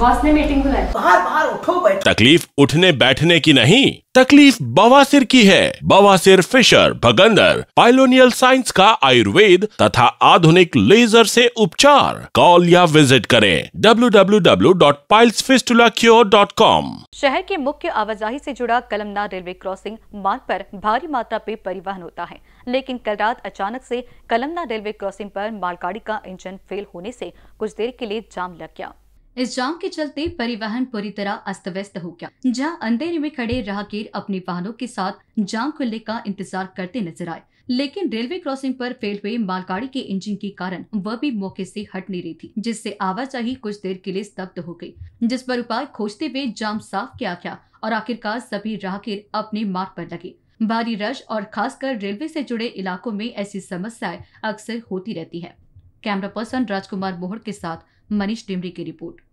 boss ने meeting बुलाई बाहर बाहर उठो बैठ तकलीफ उठने बैठने की नहीं तकलीफ बवासीर की है बवासीर फिशर भगंदर पाइलोनियल साइंस का आयुर्वेद तथा आधुनिक लेजर से उपचार कॉल या विजिट करें www.pilesfistulacure.com शहर के मुख्य आवाजाही से जुड़ा कलमना रेलवे क्रॉसिंग मार्ग पर भारी मात्रा पे परिवहन होता है लेकिन कल रात अचानक से कलमना रेलवे क्रॉसिंग पर मालगाड़ी का इंजन फेल होने से कुछ देर के लिए जाम लग गया इस जाम के चलते परिवहन पूरी तरह अस्त व्यस्त हो गया जहाँ अंधेरे में खड़े राहगीर अपने वाहनों के साथ जाम खुलने का इंतजार करते नजर आए लेकिन रेलवे क्रॉसिंग पर फेल हुए मालगाड़ी के इंजन के कारण वह भी मौके से हट नहीं रही थी जिससे आवाजाही कुछ देर के लिए स्तब्ध हो गई जिस पर उपाय खोजते हुए जाम साफ किया गया और आखिरकार सभी राहगीर अपने मार्ग पर लगे भारी रश और खासकर रेलवे से जुड़े इलाकों में ऐसी समस्याएं अक्सर होती रहती है कैमरा पर्सन राजकुमार मोहर के साथ मनीष डिमरी की रिपोर्ट